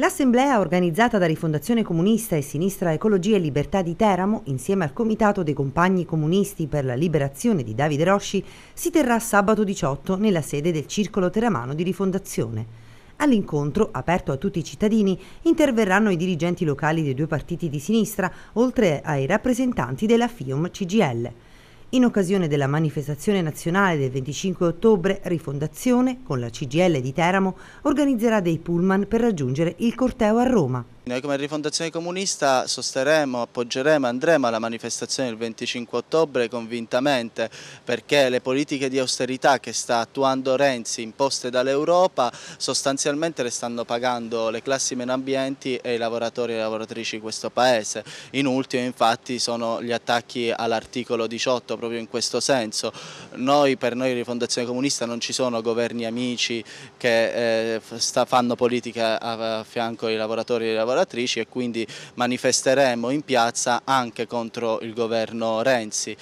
L'assemblea organizzata da Rifondazione Comunista e Sinistra Ecologia e Libertà di Teramo, insieme al Comitato dei Compagni Comunisti per la Liberazione di Davide Rosci, si terrà sabato 18 nella sede del Circolo Teramano di Rifondazione. All'incontro, aperto a tutti i cittadini, interverranno i dirigenti locali dei due partiti di sinistra, oltre ai rappresentanti della FIUM CGL. In occasione della manifestazione nazionale del 25 ottobre, Rifondazione, con la CGL di Teramo, organizzerà dei pullman per raggiungere il corteo a Roma. Noi come Rifondazione Comunista sosterremo, appoggeremo, andremo alla manifestazione del 25 ottobre convintamente perché le politiche di austerità che sta attuando Renzi imposte dall'Europa sostanzialmente le stanno pagando le classi meno ambienti e i lavoratori e le lavoratrici di questo Paese. In ultimo infatti sono gli attacchi all'articolo 18 proprio in questo senso. Noi, per noi Rifondazione Comunista non ci sono governi amici che eh, sta, fanno politiche a, a fianco ai lavoratori e alle lavoratori lavoratrici e quindi manifesteremo in piazza anche contro il governo Renzi.